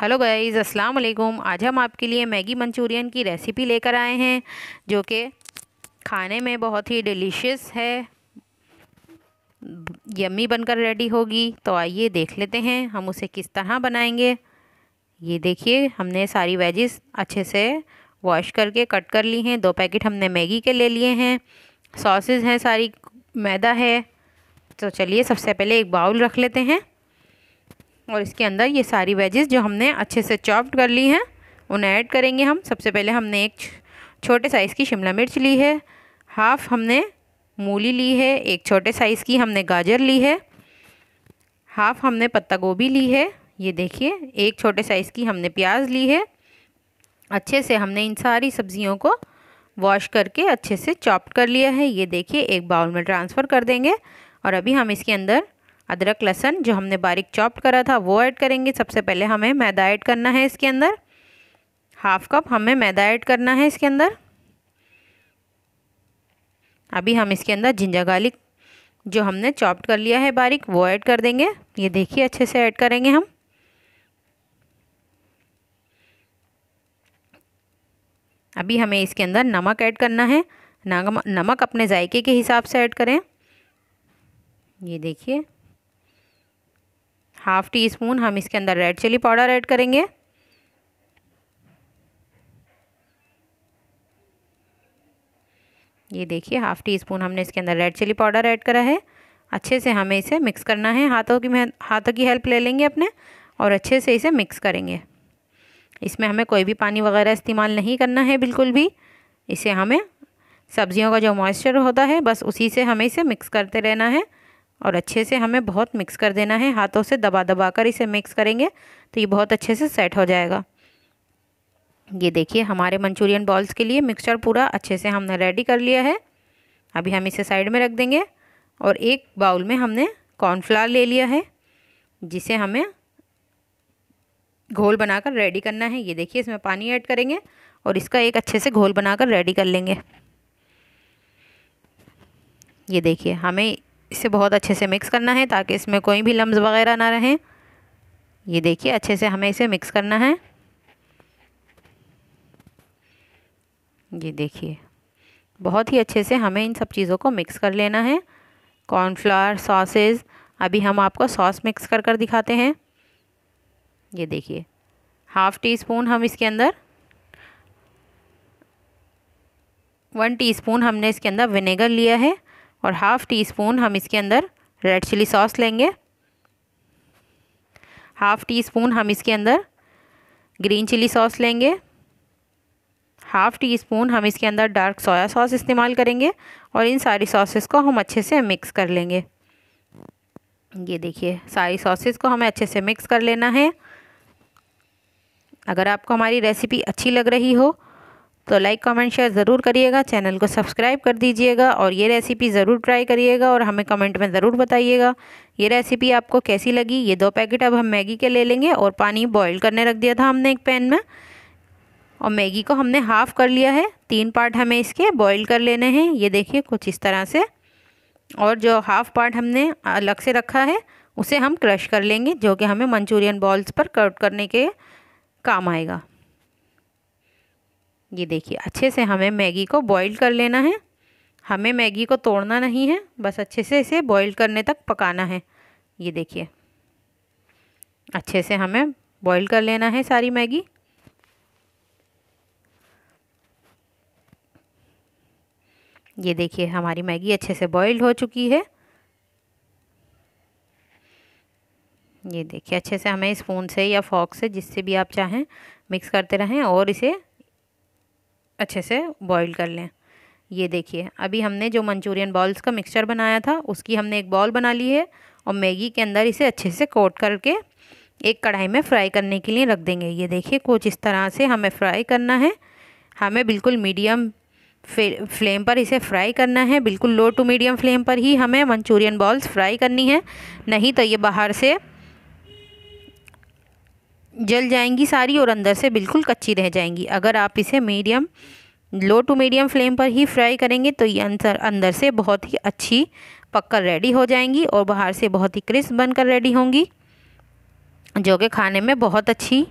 hello guys अस्सलाम वालेकुम आज हम आपके लिए मैगी मंचूरियन की रेसिपी लेकर आए हैं जो कि खाने में बहुत ही डिलीशियस है यम्मी बनकर रेडी होगी तो आइए देख लेते हैं हम उसे किस तरह बनाएंगे ये देखिए हमने सारी वेजेस अच्छे से वॉश करके कट कर ली हैं दो पैकेट हमने मैगी के ले लिए हैं सॉसेज हैं सारी मैदा है तो चलिए सबसे पहले एक बाउल रख लेते हैं और इसके अंदर ये सारी वेजेस जो हमने अच्छे से चॉप्ड कर ली हैं उन्हें ऐड करेंगे हम सबसे पहले हमने एक छोटे साइज़ की शिमला मिर्च ली है हाफ़ हमने मूली ली है एक छोटे साइज़ की हमने गाजर ली है हाफ़ हमने पत्ता गोभी ली है ये देखिए एक छोटे साइज़ की हमने प्याज ली है अच्छे से हमने इन सारी सब्ज़ियों को वॉश करके अच्छे से चॉप कर लिया है ये देखिए एक बाउल में ट्रांसफ़र कर देंगे और अभी हम इसके अंदर अदरक लहसन जो हमने बारीक चॉप्ड करा था वो ऐड करेंगे सबसे पहले हमें मैदा ऐड करना है इसके अंदर हाफ कप हमें मैदा ऐड करना है इसके अंदर अभी हम इसके अंदर जिंजर गार्लिक जो हमने चॉप्ड कर लिया है बारीक वो ऐड कर देंगे ये देखिए अच्छे से ऐड करेंगे हम अभी हमें इसके अंदर नमक ऐड करना है नमक अपने जायके के हिसाब से ऐड करें ये देखिए हाफ़ टी स्पून हम इसके अंदर रेड चिली पाउडर ऐड करेंगे ये देखिए हाफ़ टी स्पून हमने इसके अंदर रेड चिली पाउडर ऐड करा है अच्छे से हमें इसे मिक्स करना है हाथों की हाथों की हेल्प ले लेंगे अपने और अच्छे से इसे मिक्स करेंगे इसमें हमें कोई भी पानी वगैरह इस्तेमाल नहीं करना है बिल्कुल भी इसे हमें सब्जियों का जो मॉइस्चर होता है बस उसी से हमें इसे मिक्स करते रहना है और अच्छे से हमें बहुत मिक्स कर देना है हाथों से दबा दबा कर इसे मिक्स करेंगे तो ये बहुत अच्छे से सेट हो जाएगा ये देखिए हमारे मंचूरियन बॉल्स के लिए मिक्सचर पूरा अच्छे से हमने रेडी कर लिया है अभी हम इसे साइड में रख देंगे और एक बाउल में हमने कॉर्नफ्लावर ले लिया है जिसे हमें घोल बनाकर रेडी करना है ये देखिए इसमें पानी ऐड करेंगे और इसका एक अच्छे से घोल बनाकर रेडी कर लेंगे ये देखिए हमें इसे बहुत अच्छे से मिक्स करना है ताकि इसमें कोई भी लम्ब वगैरह ना रहें ये देखिए अच्छे से हमें इसे मिक्स करना है ये देखिए बहुत ही अच्छे से हमें इन सब चीज़ों को मिक्स कर लेना है कॉर्नफ्लावर सॉसेज अभी हम आपको सॉस मिक्स कर कर दिखाते हैं ये देखिए हाफ़ टी स्पून हम इसके अंदर वन टीस्पून हमने इसके अंदर विनेगर लिया है और हाफ़ टी स्पून हम इसके अंदर रेड चिली सॉस लेंगे हाफ़ टी स्पून हम इसके अंदर ग्रीन चिली सॉस लेंगे हाफ़ टी स्पून हम इसके अंदर डार्क सोया सॉस इस्तेमाल करेंगे और इन सारी सॉसेस को हम अच्छे से मिक्स कर लेंगे ये देखिए सारी सॉसेस को हमें अच्छे से मिक्स कर लेना है अगर आपको हमारी रेसिपी अच्छी लग रही हो तो लाइक कमेंट शेयर ज़रूर करिएगा चैनल को सब्सक्राइब कर दीजिएगा और ये रेसिपी ज़रूर ट्राई करिएगा और हमें कमेंट में ज़रूर बताइएगा ये रेसिपी आपको कैसी लगी ये दो पैकेट अब हम मैगी के ले लेंगे और पानी बॉईल करने रख दिया था हमने एक पैन में और मैगी को हमने हाफ़ कर लिया है तीन पार्ट हमें इसके बॉयल कर लेने हैं ये देखिए कुछ इस तरह से और जो हाफ़ पार्ट हमने अलग से रखा है उसे हम क्रश कर लेंगे जो कि हमें मंचूरियन बॉल्स पर कट करने के काम आएगा ये देखिए अच्छे से हमें मैगी को बॉईल कर लेना है हमें मैगी को तोड़ना नहीं है बस अच्छे से इसे बॉईल करने तक पकाना है ये देखिए अच्छे से हमें बॉईल कर लेना है सारी मैगी ये देखिए हमारी मैगी अच्छे से बॉईल हो चुकी है ये देखिए अच्छे से हमें स्पून से या फॉक से जिससे भी आप चाहें मिक्स करते रहें और इसे अच्छे से बॉईल कर लें ये देखिए अभी हमने जो मंचूरियन बॉल्स का मिक्सचर बनाया था उसकी हमने एक बॉल बना ली है और मैगी के अंदर इसे अच्छे से कोट करके एक कढ़ाई में फ्राई करने के लिए रख देंगे ये देखिए कुछ इस तरह से हमें फ्राई करना है हमें बिल्कुल मीडियम फ्लेम पर इसे फ्राई करना है बिल्कुल लो टू मीडियम फ्लेम पर ही हमें मंचूरियन बॉल्स फ्राई करनी है नहीं तो ये बाहर से जल जाएंगी सारी और अंदर से बिल्कुल कच्ची रह जाएंगी अगर आप इसे medium low to medium flame पर ही फ्राई करेंगे तो ये अंदर अंदर से बहुत ही अच्छी पककर रेडी हो जाएंगी और बाहर से बहुत ही क्रिस्प बनकर रेडी होंगी जो कि खाने में बहुत अच्छी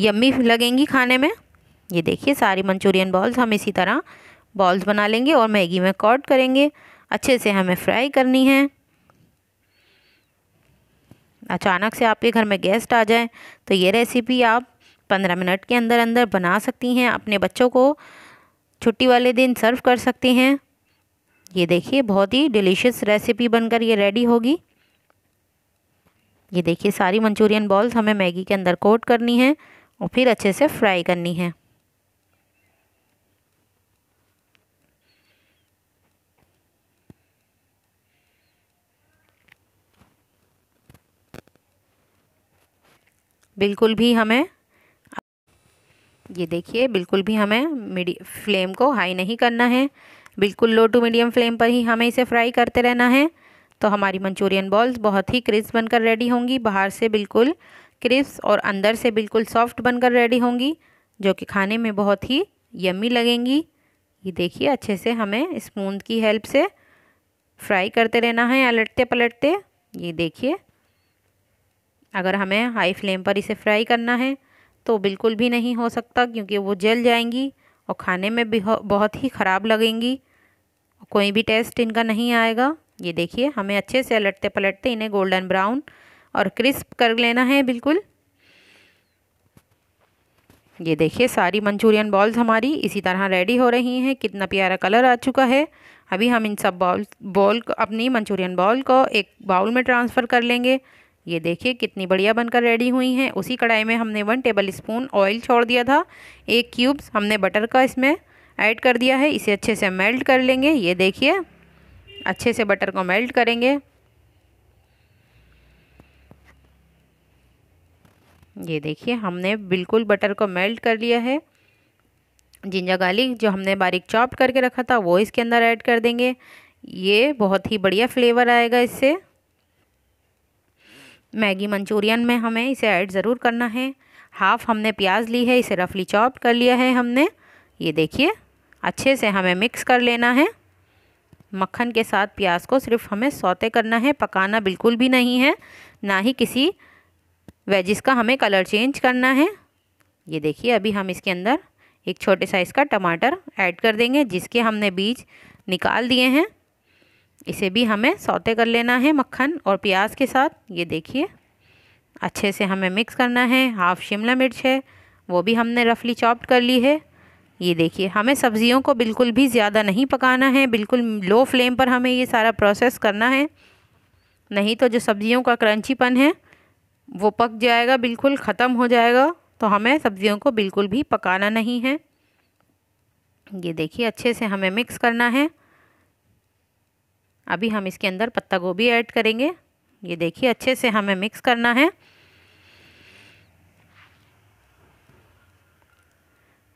यम्मी लगेंगी खाने में ये देखिए सारी मंचूरियन बॉल्स हम इसी तरह बॉल्स बना लेंगे और मैगी में कॉट करेंगे अच्छे से हमें फ्राई करनी है अचानक से आपके घर में गेस्ट आ जाए तो ये रेसिपी आप पंद्रह मिनट के अंदर अंदर बना सकती हैं अपने बच्चों को छुट्टी वाले दिन सर्व कर सकती हैं ये देखिए बहुत ही डिलीशियस रेसिपी बनकर ये रेडी होगी ये देखिए सारी मंचूरियन बॉल्स हमें मैगी के अंदर कोट करनी है और फिर अच्छे से फ्राई करनी है बिल्कुल भी हमें ये देखिए बिल्कुल भी हमें मीडियम फ्लेम को हाई नहीं करना है बिल्कुल लो टू मीडियम फ्लेम पर ही हमें इसे फ्राई करते रहना है तो हमारी मंचूरियन बॉल्स बहुत ही क्रिस्प बनकर रेडी होंगी बाहर से बिल्कुल क्रिस्प और अंदर से बिल्कुल सॉफ्ट बनकर रेडी होंगी जो कि खाने में बहुत ही यम्मी लगेंगी ये देखिए अच्छे से हमें स्पून की हेल्प से फ्राई करते रहना है अलटते पलटते ये देखिए अगर हमें हाई फ्लेम पर इसे फ्राई करना है तो बिल्कुल भी नहीं हो सकता क्योंकि वो जल जाएंगी और खाने में भी बहुत ही ख़राब लगेंगी कोई भी टेस्ट इनका नहीं आएगा ये देखिए हमें अच्छे से अलटते पलटते इन्हें गोल्डन ब्राउन और क्रिस्प कर लेना है बिल्कुल ये देखिए सारी मंचूरियन बॉल्स हमारी इसी तरह रेडी हो रही हैं कितना प्यारा कलर आ चुका है अभी हम इन सब बॉल बॉल अपनी मंचूरियन बॉल को एक बाउल में ट्रांसफ़र कर लेंगे ये देखिए कितनी बढ़िया बनकर रेडी हुई हैं उसी कढ़ाई में हमने वन टेबल स्पून ऑयल छोड़ दिया था एक क्यूब्स हमने बटर का इसमें ऐड कर दिया है इसे अच्छे से मेल्ट कर लेंगे ये देखिए अच्छे से बटर को मेल्ट करेंगे ये देखिए हमने बिल्कुल बटर को मेल्ट कर लिया है जिंजर गार्लिक जो हमने बारीक चॉप करके रखा था वो इसके अंदर ऐड कर देंगे ये बहुत ही बढ़िया फ्लेवर आएगा इससे मैगी मंचूरियन में हमें इसे ऐड ज़रूर करना है हाफ़ हमने प्याज ली है इसे रफली चॉप कर लिया है हमने ये देखिए अच्छे से हमें मिक्स कर लेना है मक्खन के साथ प्याज को सिर्फ हमें सौते करना है पकाना बिल्कुल भी नहीं है ना ही किसी वेजिस का हमें कलर चेंज करना है ये देखिए अभी हम इसके अंदर एक छोटे साइज़ का टमाटर ऐड कर देंगे जिसके हमने बीज निकाल दिए हैं इसे भी हमें सौते कर लेना है मक्खन और प्याज के साथ ये देखिए अच्छे से हमें मिक्स करना है हाफ़ शिमला मिर्च है वो भी हमने रफली चॉप्ड कर ली है ये देखिए हमें सब्ज़ियों को बिल्कुल भी ज़्यादा नहीं पकाना है बिल्कुल लो फ्लेम पर हमें ये सारा प्रोसेस करना है नहीं तो जो सब्ज़ियों का क्रंचीपन है वो पक जाएगा बिल्कुल ख़त्म हो जाएगा तो हमें सब्ज़ियों को बिल्कुल भी पकाना नहीं है ये देखिए अच्छे से हमें मिक्स करना है अभी हम इसके अंदर पत्ता गोभी ऐड करेंगे ये देखिए अच्छे से हमें मिक्स करना है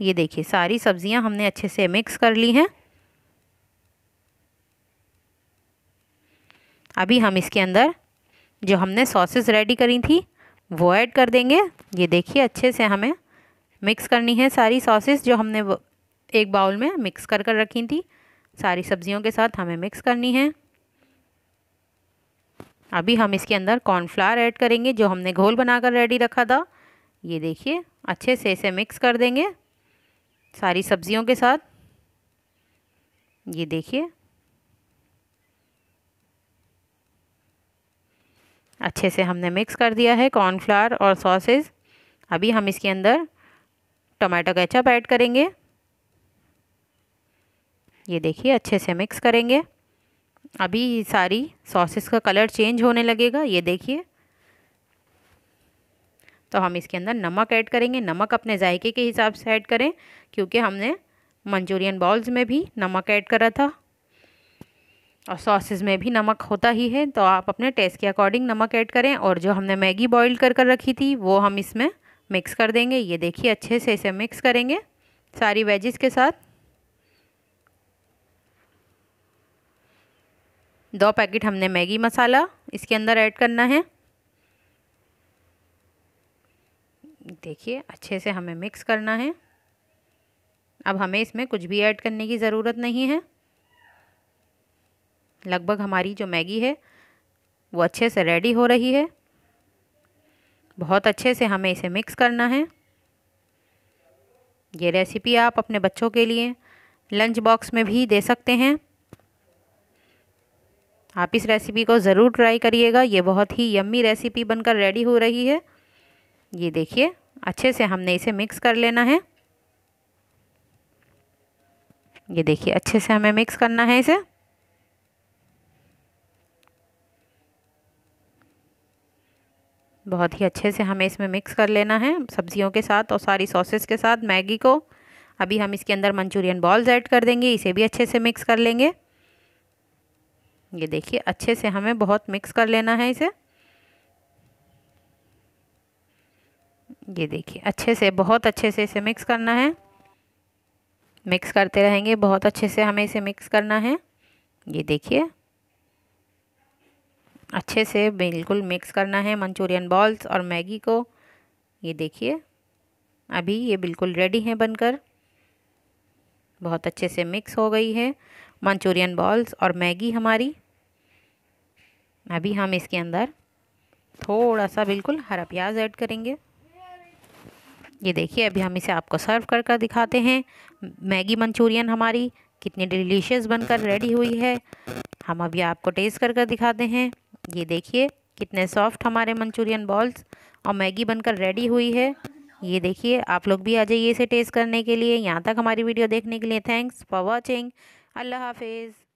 ये देखिए सारी सब्जियां हमने अच्छे से मिक्स कर ली हैं अभी हम इसके अंदर जो हमने सॉसेस रेडी करी थी वो ऐड कर देंगे ये देखिए अच्छे से हमें मिक्स करनी है सारी सॉसेस जो हमने एक बाउल में मिक्स कर कर रखी थी सारी सब्जियों के साथ हमें मिक्स करनी है अभी हम इसके अंदर कॉर्नफ्लावर ऐड करेंगे जो हमने घोल बनाकर रेडी रखा था ये देखिए अच्छे से इसे मिक्स कर देंगे सारी सब्जियों के साथ ये देखिए अच्छे से हमने मिक्स कर दिया है कॉर्नफ्लावर और सॉसेज अभी हम इसके अंदर टमाटो केचप ऐड करेंगे ये देखिए अच्छे से मिक्स करेंगे अभी सारी सॉसेस का कलर चेंज होने लगेगा ये देखिए तो हम इसके अंदर नमक ऐड करेंगे नमक अपने जायके के हिसाब से ऐड करें क्योंकि हमने मंचूरियन बॉल्स में भी नमक ऐड करा था और सॉसेज में भी नमक होता ही है तो आप अपने टेस्ट के अकॉर्डिंग नमक ऐड करें और जो हमने मैगी बॉईल कर कर रखी थी वो हम इसमें मिक्स कर देंगे ये देखिए अच्छे से इसे मिक्स करेंगे सारी वेजिस के साथ दो पैकेट हमने मैगी मसाला इसके अंदर ऐड करना है देखिए अच्छे से हमें मिक्स करना है अब हमें इसमें कुछ भी ऐड करने की ज़रूरत नहीं है लगभग हमारी जो मैगी है वो अच्छे से रेडी हो रही है बहुत अच्छे से हमें इसे मिक्स करना है ये रेसिपी आप अपने बच्चों के लिए लंच बॉक्स में भी दे सकते हैं आप इस रेसिपी को ज़रूर ट्राई करिएगा ये बहुत ही यम्मी रेसिपी बनकर रेडी हो रही है ये देखिए अच्छे से हमने इसे मिक्स कर लेना है ये देखिए अच्छे से हमें मिक्स करना है इसे बहुत ही अच्छे से हमें इसमें मिक्स कर लेना है सब्जियों के साथ और सारी सॉसेस के साथ मैगी को अभी हम इसके अंदर मंचूरियन बॉल्स ऐड कर देंगे इसे भी अच्छे से मिक्स कर लेंगे ये देखिए अच्छे से हमें बहुत मिक्स कर लेना है इसे ये देखिए अच्छे से बहुत अच्छे से इसे मिक्स करना है मिक्स करते रहेंगे बहुत अच्छे से हमें इसे मिक्स करना है ये देखिए अच्छे से बिल्कुल मिक्स करना है मंचूरियन बॉल्स और मैगी को ये देखिए अभी ये बिल्कुल रेडी है बनकर बहुत अच्छे से मिक्स हो गई है मंचूरियन बॉल्स और मैगी हमारी अभी हम इसके अंदर थोड़ा सा बिल्कुल हरा प्याज ऐड करेंगे ये देखिए अभी हम इसे आपको सर्व कर कर दिखाते हैं मैगी मंचूरियन हमारी कितनी डिलीशियस बनकर रेडी हुई है हम अभी आपको टेस्ट कर कर दिखाते हैं ये देखिए कितने सॉफ्ट हमारे मंचूरियन बॉल्स और मैगी बनकर रेडी हुई है ये देखिए आप लोग भी आ जाइए इसे टेस्ट करने के लिए यहाँ तक हमारी वीडियो देखने के लिए थैंक्स फॉर वॉचिंग अल्लाह हाफिज़